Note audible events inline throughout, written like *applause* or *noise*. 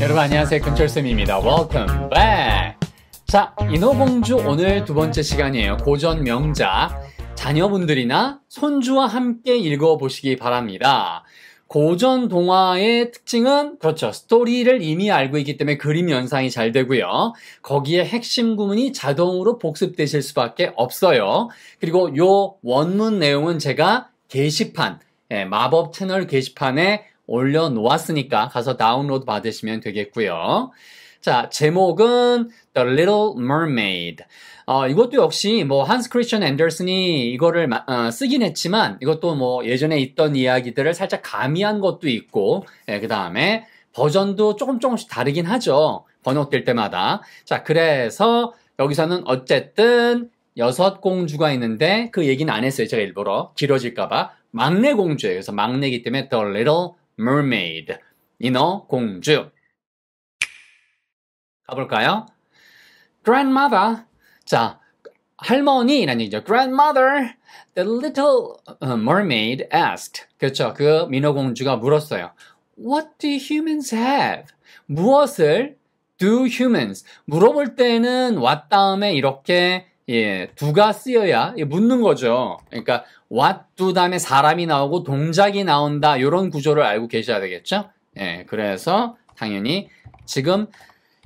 여러분 안녕하세요 금철쌤입니다 Welcome back 자 인어공주 오늘 두 번째 시간이에요 고전 명작 자녀분들이나 손주와 함께 읽어보시기 바랍니다 고전 동화의 특징은 그렇죠. 스토리를 이미 알고 있기 때문에 그림 연상이 잘 되고요. 거기에 핵심 구문이 자동으로 복습되실 수밖에 없어요. 그리고 요 원문 내용은 제가 게시판, 예, 마법 채널 게시판에 올려놓았으니까 가서 다운로드 받으시면 되겠고요. 자, 제목은 The Little Mermaid. 어, 이것도 역시 뭐 한스 크리스천 앤더슨이 이거를 어, 쓰긴 했지만 이것도 뭐 예전에 있던 이야기들을 살짝 가미한 것도 있고 예, 그 다음에 버전도 조금 조금씩 다르긴 하죠. 번역될 때마다. 자, 그래서 여기서는 어쨌든 여섯 공주가 있는데 그 얘기는 안 했어요. 제가 일부러 길어질까봐 막내 공주예요. 그래서 막내이기 때문에 The Little mermaid. 인어 공주. 가볼까요? grandmother. 자, 할머니라는 얘기죠. grandmother, the little mermaid asked. 그렇죠. 그 민어 공주가 물었어요. What do humans have? 무엇을 do humans? 물어볼 때는 what 다음에 이렇게 예, 두가 쓰여야 묻는 거죠. 그러니까 what do 다음에 사람이 나오고 동작이 나온다. 이런 구조를 알고 계셔야 되겠죠. 예, 그래서 당연히 지금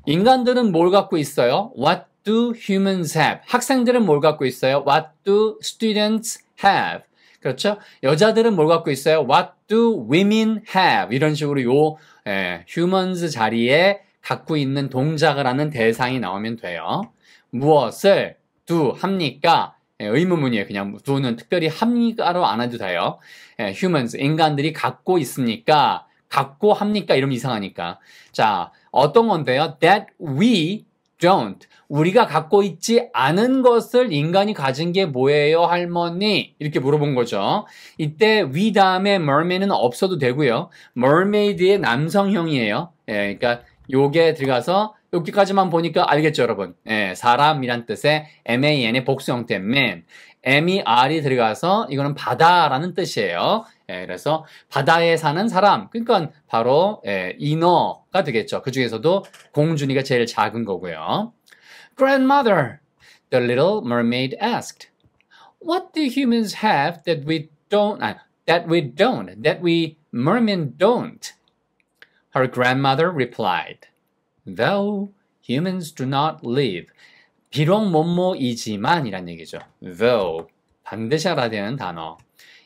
인간들은 뭘 갖고 있어요? What do humans have? 학생들은 뭘 갖고 있어요? What do students have? 그렇죠? 여자들은 뭘 갖고 있어요? What do women have? 이런 식으로 요 예, humans 자리에 갖고 있는 동작을 하는 대상이 나오면 돼요. 무엇을 두 합니까? 예, 의문문이에요. 그냥 두는 특별히 합니까로 안 해도 돼요. 예, humans 인간들이 갖고 있습니까 갖고 합니까? 이러면 이상하니까. 자, 어떤 건데요? that we don't 우리가 갖고 있지 않은 것을 인간이 가진 게 뭐예요, 할머니? 이렇게 물어본 거죠. 이때 we 다음에 mermaid은 없어도 되고요. mermaid의 남성형이에요. 예, 그러니까 요게 들어가서 여기까지만 보니까 알겠죠, 여러분? 예, 사람이란 뜻의 man의 복수 형태 man. m이 r이 들어가서 이거는 바다라는 뜻이에요. 예, 그래서 바다에 사는 사람. 그러니까 바로 예, 인어가 되겠죠. 그 중에서도 공준이가 제일 작은 거고요. Grandmother, the little mermaid asked, "What do humans have that we don't? 아, that we don't? That we mermen don't?" Her grandmother replied. though humans do not live 비록 뭐뭐이지만 이란 얘기죠. though 반드시 알아야 되는 단어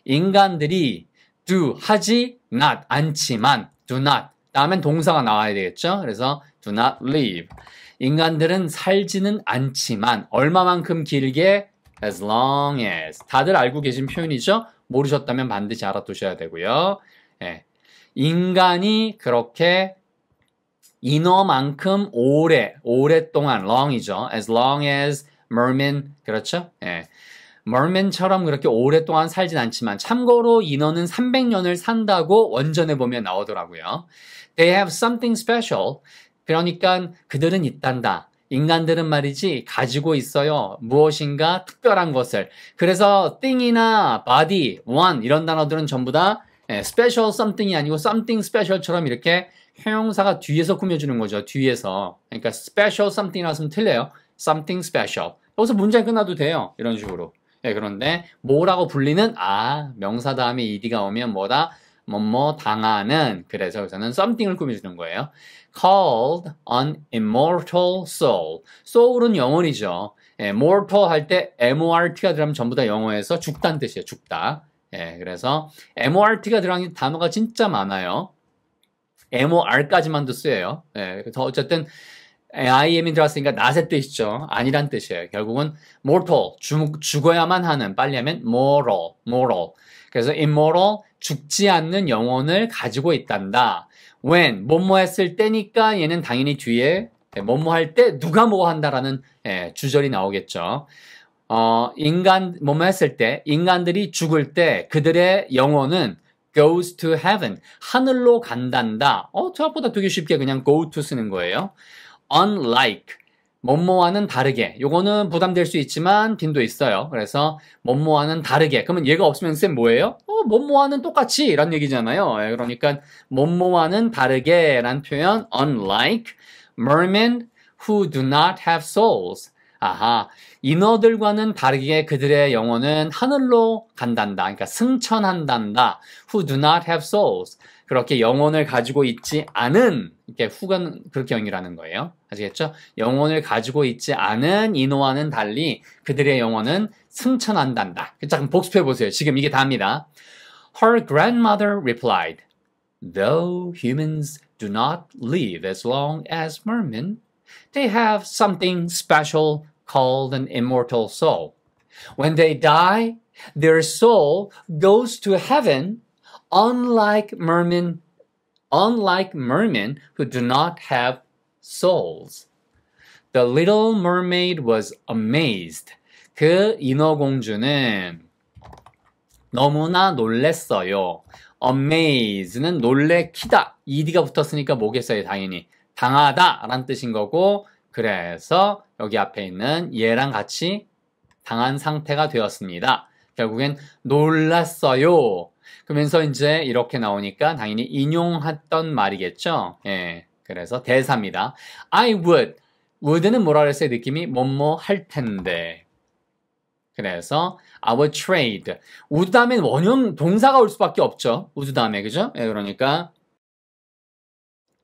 인간들이 do 하지 not 않지만 do not 다음엔 동사가 나와야 되겠죠. 그래서 do not live 인간들은 살지는 않지만 얼마만큼 길게 as long as 다들 알고 계신 표현이죠. 모르셨다면 반드시 알아두셔야 되고요. 예. 인간이 그렇게 인어만큼 오래, 오랫동안, long이죠. as long as merman, 그렇죠? 예. merman처럼 그렇게 오랫동안 살진 않지만 참고로 인어는 300년을 산다고 원전에 보면 나오더라고요. They have something special. 그러니까 그들은 있단다. 인간들은 말이지 가지고 있어요. 무엇인가 특별한 것을. 그래서 thing이나 body, one 이런 단어들은 전부 다 예, special something이 아니고 something special처럼 이렇게 형용사가 뒤에서 꾸며주는 거죠. 뒤에서. 그러니까 special something 나왔으면 틀려요. something special. 여기서 문장 끝나도 돼요. 이런 식으로. 예, 그런데 뭐라고 불리는 아 명사 다음에 ed가 오면 뭐다 뭐 뭐 당하는 그래서 여기서는 something을 꾸며주는 거예요. called an immortal soul. soul은 영혼이죠. 예, mortal 할 때 mort가 들어가면 전부 다 영어에서 죽단 뜻이에요. 죽다. 예, 그래서 mort가 들어가는 단어가 진짜 많아요. MOR까지만도 쓰여요. 예, 그 어쨌든 IM이 들어왔으니까 n o 나세 뜻이죠. 아니란 뜻이에요. 결국은 mortal, 죽, 죽어야만 하는, 빨리 하면 moral, moral. 그래서 immoral, 죽지 않는 영혼을 가지고 있단다. when, 뭐뭐 했을 때니까 얘는 당연히 뒤에 예, 뭐뭐 할때 누가 뭐 한다라는 예, 주절이 나오겠죠. 어, 인간, 뭐뭐 했을 때, 인간들이 죽을 때 그들의 영혼은 goes to heaven. 하늘로 간단다. 어, 생각보다 되게 쉽게 그냥 go to 쓰는 거예요. unlike. 뭐뭐와는 다르게. 요거는 부담될 수 있지만 빈도 있어요. 그래서 뭐뭐와는 다르게. 그러면 얘가 없으면 쌤 뭐예요? 어, 뭐뭐와는 똑같이 라는 얘기잖아요. 예, 그러니까 뭐뭐와는 다르게 라는 표현 unlike mermen who do not have souls. 아하, 인어들과는 다르게 그들의 영혼은 하늘로 간단다. 그러니까 승천한단다. Who do not have souls. 그렇게 영혼을 가지고 있지 않은, 이렇게 후간 그렇게 영이라는 거예요. 아시겠죠? 영혼을 가지고 있지 않은 인어와는 달리 그들의 영혼은 승천한단다. 잠깐 복습해 보세요. 지금 이게 답니다. Her grandmother replied, Though humans do not live as long as mermen, they have something special called an immortal soul. When they die, their soul goes to heaven, unlike mermen, unlike mermen who do not have souls. The little mermaid was amazed. 그 인어공주는 너무나 놀랬어요. amaze는 놀래키다. ed가 붙었으니까 목에서요 당연히. 당하다 라는 뜻인 거고, 그래서 여기 앞에 있는 얘랑 같이 당한 상태가 되었습니다. 결국엔 놀랐어요. 그러면서 이제 이렇게 나오니까 당연히 인용했던 말이겠죠. 예. 그래서 대사입니다. I would. would는 뭐라 그랬어요? 느낌이 뭐뭐 할 텐데. 그래서 I would trade. would 다음에 원형 동사가 올 수밖에 없죠. would 다음에 그죠? 예, 그러니까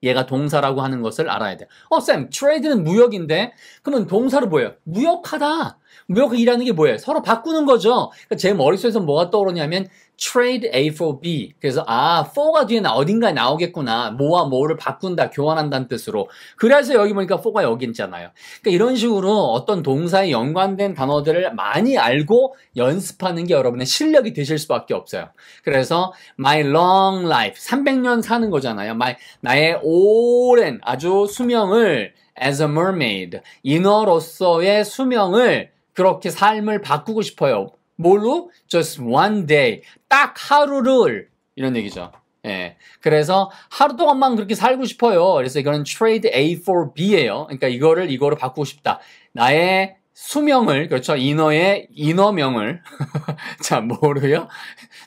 얘가 동사라고 하는 것을 알아야 돼. 어, 쌤, 트레이드는 무역인데? 그러면 동사로 보여. 무역하다. 무역이라는 뭐 그 게 뭐예요? 서로 바꾸는 거죠. 그러니까 제 머릿속에서 뭐가 떠오르냐면 trade A for B. 그래서 아, for가 뒤에 나 어딘가에 나오겠구나. 뭐와 뭐를 바꾼다, 교환한다는 뜻으로. 그래서 여기 보니까 for가 여기 있잖아요. 그러니까 이런 식으로 어떤 동사에 연관된 단어들을 많이 알고 연습하는 게 여러분의 실력이 되실 수밖에 없어요. 그래서 my long life 300년 사는 거잖아요. my 나의 오랜 아주 수명을 as a mermaid 인어로서의 수명을 그렇게 삶을 바꾸고 싶어요. 뭘로? Just one day. 딱 하루를. 이런 얘기죠. 예. 그래서 하루 동안만 그렇게 살고 싶어요. 그래서 이거는 trade A for B예요. 그러니까 이거를 이거로 바꾸고 싶다. 나의 수명을 그렇죠 인어의 인어명을 *laughs* 자 뭐로요?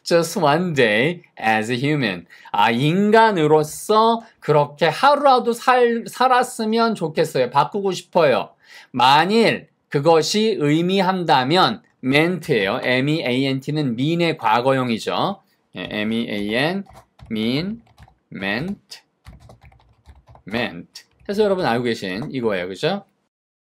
Just one day as a human 아 인간으로서 그렇게 하루라도 살 살았으면 좋겠어요 바꾸고 싶어요 만일 그것이 의미한다면 meant예요. m-e-a-n-t는 mean의 과거형이죠. 예, m-e-a-n, mean, meant, meant. 해서 여러분 알고 계신 이거예요. 그죠?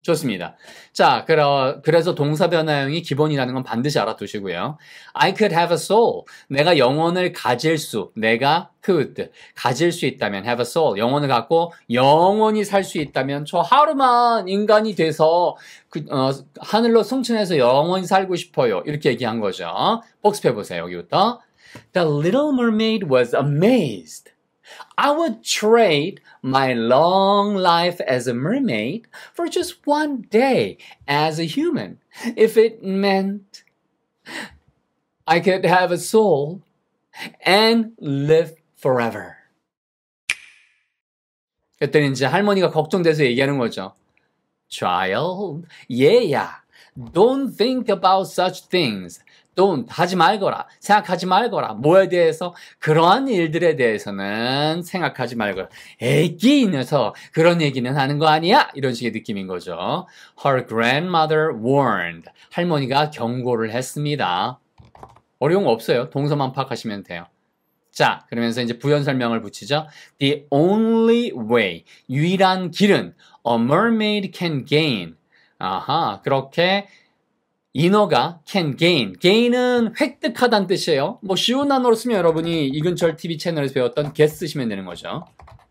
좋습니다. 자, 그러, 그래서 동사 변화형이 기본이라는 건 반드시 알아두시고요. I could have a soul. 내가 영혼을 가질 수, 내가 could 가질 수 있다면 have a soul 영혼을 갖고 영원히 살 수 있다면 저 하루만 인간이 돼서 그, 어, 하늘로 승천해서 영원히 살고 싶어요. 이렇게 얘기한 거죠. 복습해 보세요. 여기부터 The Little Mermaid was amazed. I would trade my long life as a mermaid for just one day as a human if it meant I could have a soul and live forever. 그랬더니 이제 할머니가 걱정돼서 얘기하는 거죠. Child, yeah, yeah. Don't think about such things. 또 하지 말거라. 생각하지 말거라. 뭐에 대해서? 그러한 일들에 대해서는 생각하지 말거라. 애기 이 녀석. 그런 얘기는 하는 거 아니야? 이런 식의 느낌인 거죠. Her grandmother warned. 할머니가 경고를 했습니다. 어려운 거 없어요. 동서만 파악하시면 돼요. 자, 그러면서 이제 부연 설명을 붙이죠. The only way. 유일한 길은 a mermaid can gain. 아하, 그렇게 인어가 can gain. gain은 획득하다는 뜻이에요. 뭐 쉬운 단어로 쓰면 여러분이 이근철 TV 채널에서 배웠던 get 쓰시면 되는 거죠.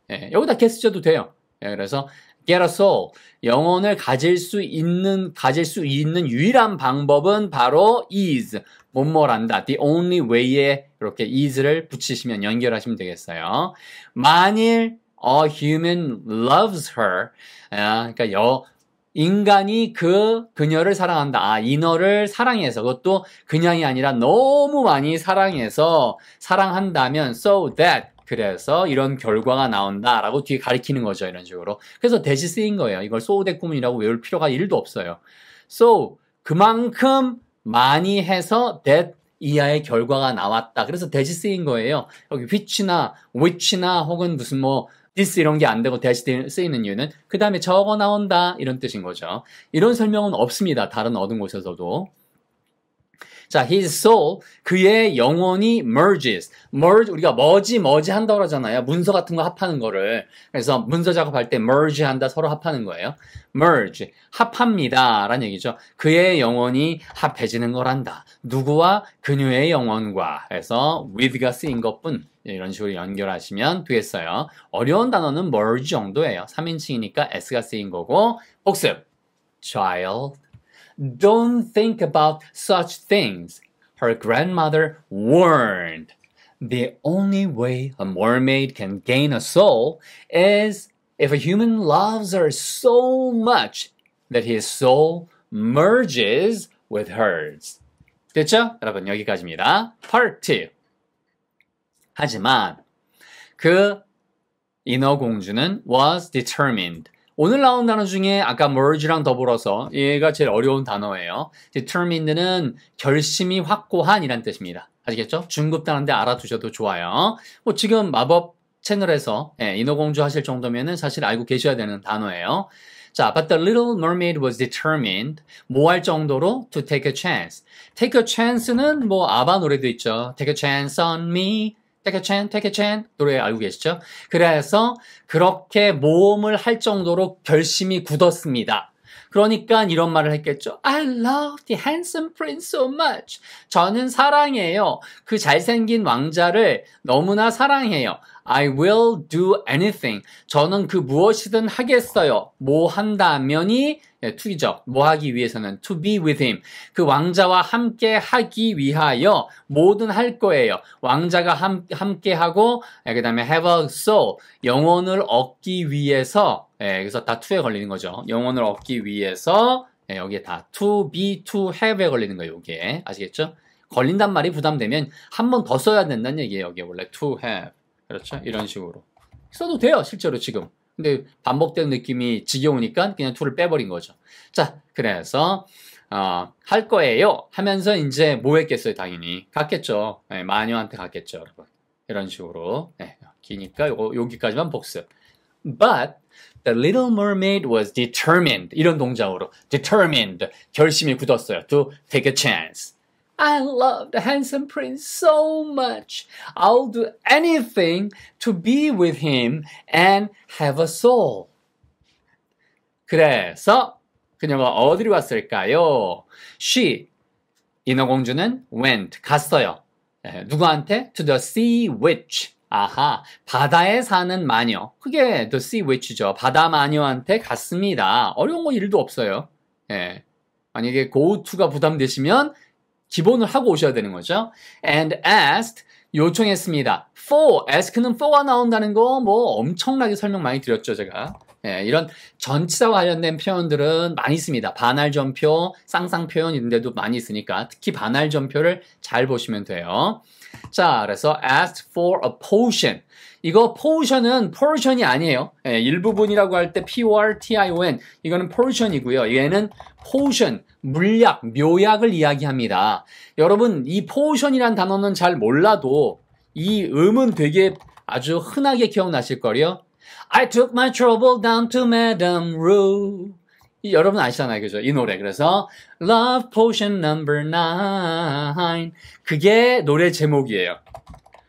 예, 여기다 get 쓰셔도 돼요. 예, 그래서 get a soul. 영혼을 가질 수 있는, 가질 수 있는 유일한 방법은 바로 is. 뭐뭐란다. The only way에 이렇게 is를 붙이시면 연결하시면 되겠어요. 만일 a human loves her. 아, 그러니까 여, 인간이 그 그녀를 사랑한다. 아, 인어를 사랑해서 그것도 그냥이 아니라 너무 많이 사랑해서 사랑한다면 so that 그래서 이런 결과가 나온다라고 뒤에 가리키는 거죠. 이런 식으로. 그래서 대시 쓰인 거예요. 이걸 so that 구문이라고 외울 필요가 1도 없어요. so 그만큼 많이 해서 that 이하의 결과가 나왔다. 그래서 대시 쓰인 거예요. 여기 which나 which나 혹은 무슨 뭐 this 이런 게 안 되고 dash 쓰이는 이유는 그 다음에 적어 나온다 이런 뜻인 거죠. 이런 설명은 없습니다. 다른 어떤 곳에서도. 자, his soul, 그의 영혼이 merges. merge, 우리가 머지, 머지 한다고 그러잖아요 문서 같은 거 합하는 거를. 그래서 문서 작업할 때 merge 한다, 서로 합하는 거예요. merge, 합합니다. 라는 얘기죠. 그의 영혼이 합해지는 거란다. 누구와 그녀의 영혼과. 그래서 with가 쓰인 것 뿐. 이런 식으로 연결하시면 되겠어요. 어려운 단어는 merge 정도예요. 3인칭이니까 s가 쓰인 거고 복습. child don't think about such things. Her grandmother warned. The only way a mermaid can gain a soul is if a human loves her so much that his soul merges with hers. 됐죠? 여러분 여기까지입니다. Part 2. 하지만 그 인어공주는 was determined. 오늘 나온 단어 중에 아까 merge랑 더불어서 얘가 제일 어려운 단어예요. determined는 결심이 확고한이란 뜻입니다. 아시겠죠? 중급 단어인데 알아두셔도 좋아요. 뭐 지금 마법 채널에서 예, 인어공주 하실 정도면은 사실 알고 계셔야 되는 단어예요. 자, but the little mermaid was determined 뭐 할 정도로 to take a chance. take a chance는 뭐 아바 노래도 있죠. take a chance on me take a c h a n take a c h a n 노래 알고 계시죠? 그래서 그렇게 모험을 할 정도로 결심이 굳었습니다. 그러니까 이런 말을 했겠죠. I love the handsome prince so much. 저는 사랑해요. 그 잘생긴 왕자를 너무나 사랑해요. I will do anything. 저는 그 무엇이든 하겠어요. 뭐 한다면이 네, 예, to이죠. 뭐 하기 위해서는 to be with him. 그 왕자와 함께 하기 위하여 뭐든 할 거예요. 왕자가 함, 함께 하고 네, 예, 그 다음에 have a soul. 영혼을 얻기 위해서 네, 그래서 다 to에 걸리는 거죠. 영혼을 얻기 위해서 여기에 다 to be, to have에 걸리는 거예요. 이게 아시겠죠? 걸린단 말이 부담되면 한 번 더 써야 된다는 얘기예요. 여기 원래 to have. 그렇죠? 아, 네. 이런 식으로 써도 돼요 실제로 지금 근데 반복된 느낌이 지겨우니까 그냥 툴을 빼버린 거죠 자 그래서 어, 할 거예요 하면서 이제 뭐 했겠어요 당연히 갔겠죠 네, 마녀한테 갔겠죠 여러분 이런 식으로 네, 기니까 요거, 여기까지만 복습 But The Little Mermaid was determined 이런 동작으로 determined 결심이 굳었어요 to take a chance I love the handsome prince so much. I'll do anything to be with him and have a soul. 그래서 그녀가 어디로 갔을까요? She, 인어공주는 went, 갔어요. 누구한테? To the sea witch. 아하, 바다에 사는 마녀. 그게 the sea witch죠. 바다 마녀한테 갔습니다. 어려운 거 일도 없어요. 예. 만약에 go to가 부담되시면 기본을 하고 오셔야 되는 거죠. And asked 요청했습니다. for, ask는 for가 나온다는 거 뭐 엄청나게 설명 많이 드렸죠, 제가. 예, 이런 전치사와 관련된 표현들은 많이 씁니다. 반할전표, 쌍쌍표현 인데도 많이 있으니까 특히 반할전표를 잘 보시면 돼요. 자, 그래서 asked for a potion. 이거 포션은 포션이 아니에요. 예, 일부분이라고 할 때 P-O-R-T-I-O-N 이거는 포션이고요. 얘는 포션, 물약, 묘약을 이야기합니다. 여러분 이 포션이란 단어는 잘 몰라도 이 음은 되게 아주 흔하게 기억나실 거요. 예 I took my trouble down to m a d a m Rue. 여러분 아시잖아요, 그죠? 이 노래. 그래서 Love Potion Number 9 그게 노래 제목이에요.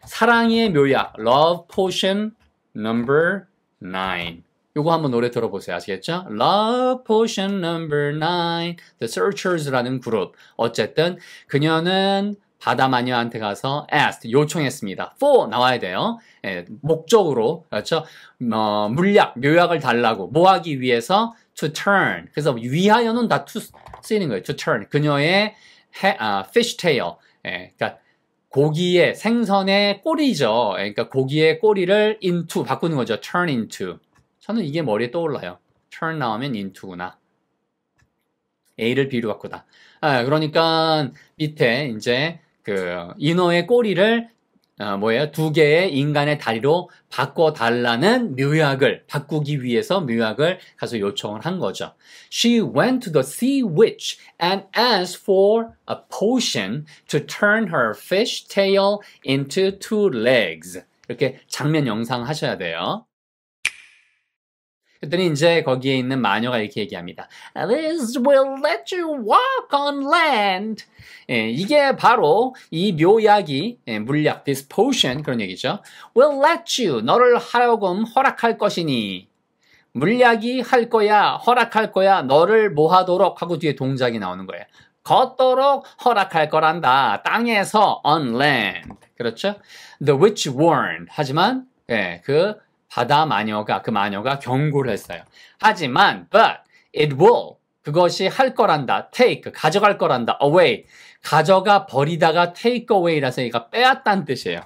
사랑의 묘약 Love Potion Number 9 요거 한번 노래 들어보세요. 아시겠죠? Love Potion Number 9 The Searchers라는 그룹 어쨌든 그녀는 바다 마녀한테 가서 asked 요청했습니다. for 나와야 돼요. 예, 목적으로 그렇죠. 어, 물약 묘약을 달라고 뭐하기 위해서 to turn 그래서 위하여는 다 to 쓰이는 거예요. to turn 그녀의 해, 아, fish tail 예, 그러니까 고기의 생선의 꼬리죠. 그러니까 고기의 꼬리를 into 바꾸는 거죠. turn into. 저는 이게 머리에 떠올라요. turn 나오면 into구나. A를 B로 바꾸다. 아, 그러니까 밑에 이제 그 인어의 꼬리를 아, 뭐예요? 두 개의 인간의 다리로 바꿔달라는 묘약을 바꾸기 위해서 묘약을 가서 요청을 한 거죠. She went to the sea witch and asked for a potion to turn her fish tail into two legs. 이렇게 장면 영상 하셔야 돼요. 그랬더니 이제 거기에 있는 마녀가 이렇게 얘기합니다. This will let you walk on land. 예, 이게 바로 이 묘약이 예, 물약, this potion 그런 얘기죠. Will let you 너를 하여금 허락할 것이니 물약이 할 거야, 허락할 거야, 너를 모하도록 하고 뒤에 동작이 나오는 거예요. 걷도록 허락할 거란다. 땅에서 on land. 그렇죠? The witch warned. 하지만 예, 그 바다 마녀가 그 마녀가 경고를 했어요. 하지만 but it will 그것이 할 거란다. take 가져갈 거란다. away 가져가 버리다가 take away라서 얘가 빼앗다는 뜻이에요.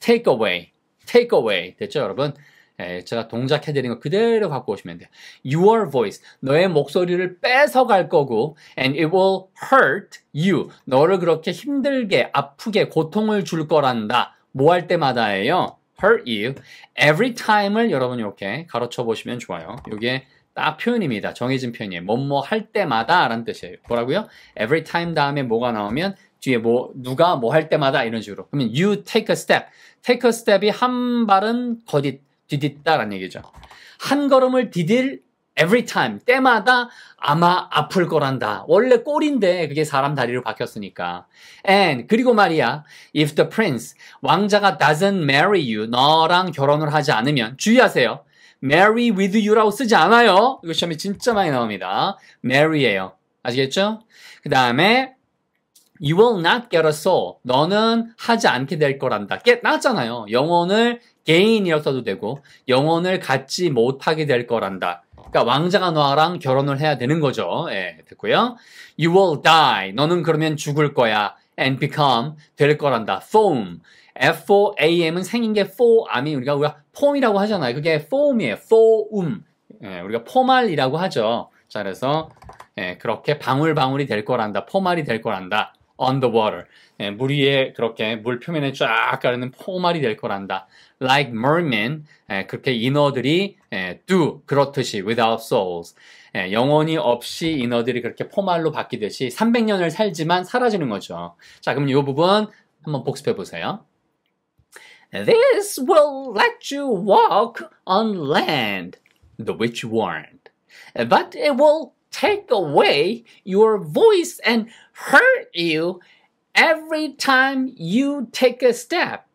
take away take away 됐죠 여러분? 예, 제가 동작해드린 거 그대로 갖고 오시면 돼요. Your voice, 너의 목소리를 뺏어갈 거고, and it will hurt you, 너를 그렇게 힘들게, 아프게, 고통을 줄 거란다. 뭐 할 때마다예요? hurt you every time을 여러분 이렇게 가르쳐 보시면 좋아요. 이게 딱 표현입니다. 정해진 표현이에요. 뭐뭐 뭐 할 때마다 라는 뜻이에요. 뭐라고요? every time 다음에 뭐가 나오면 뒤에 뭐 누가 뭐 할 때마다 이런 식으로. 그러면 you take a step. take a step이 한 발은 거짓 디딛다라는 얘기죠. 한 걸음을 디딜 every time 때마다 아마 아플 거란다. 원래 꼴인데 그게 사람 다리로 박혔으니까. And 그리고 말이야, if the prince 왕자가 doesn't marry you 너랑 결혼을 하지 않으면 주의하세요. marry with you라고 쓰지 않아요. 이거 시험에 진짜 많이 나옵니다. marry예요. 아시겠죠? 그 다음에 You will not get a soul. 너는 하지 않게 될 거란다. get 나왔잖아요. 영혼을 gain이라고 써도 되고 영혼을 갖지 못하게 될 거란다. 그러니까 왕자가 너랑 결혼을 해야 되는 거죠. 예, 됐고요. You will die. 너는 그러면 죽을 거야. And become 될 거란다. Foam. f o a m 은 생긴 게 f o r m 이 우리가 우리가 폼이라고 하잖아요. 그게 f o r m 이에요 f o r m 예, 우리가 포말이라고 하죠. 자, 그래서 예, 그렇게 방울방울이 될 거란다. 포말이 될 거란다. on the water. 예, 물 위에 그렇게 물 표면에 쫙 가르는 포말이 될 거란다. Like mermen, 예, 그렇게 인어들이 예, do 그렇듯이 without souls. 예, 영혼이 없이 인어들이 그렇게 포말로 바뀌듯이 300년을 살지만 사라지는 거죠. 자, 그럼 이 부분 한번 복습해 보세요. This will let you walk on land, the witch warned. But it will take away your voice and hurt you every time you take a step.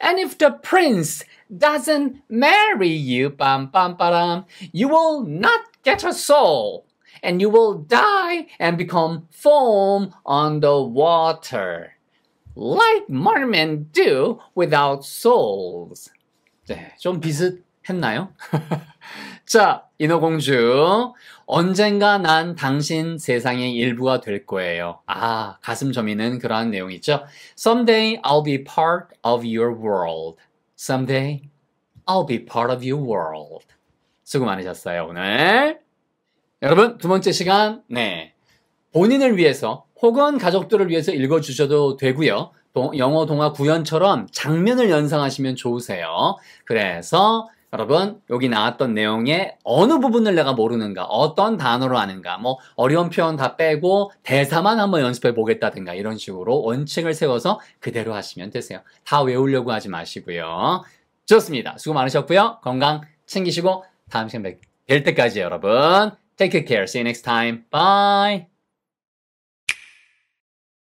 And if the prince doesn't marry you, bam bam bam, you will not get a soul, and you will die and become foam on the water, like mermen do without souls. 네, 좀 비슷했나요? *laughs* 자, 인어공주. 언젠가 난 당신 세상의 일부가 될 거예요. 아, 가슴 점이는 그러한 내용이죠. Someday I'll be part of your world. Someday I'll be part of your world. 수고 많으셨어요, 오늘. 여러분, 두 번째 시간, 네. 본인을 위해서 혹은 가족들을 위해서 읽어주셔도 되고요. 영어 동화 구연처럼 장면을 연상하시면 좋으세요. 그래서 여러분, 여기 나왔던 내용의 어느 부분을 내가 모르는가, 어떤 단어로 아는가, 뭐, 어려운 표현 다 빼고 대사만 한번 연습해 보겠다든가, 이런 식으로 원칙을 세워서 그대로 하시면 되세요. 다 외우려고 하지 마시고요. 좋습니다. 수고 많으셨고요. 건강 챙기시고, 다음 시간에 뵐 때까지 여러분. Take care. See you next time. Bye.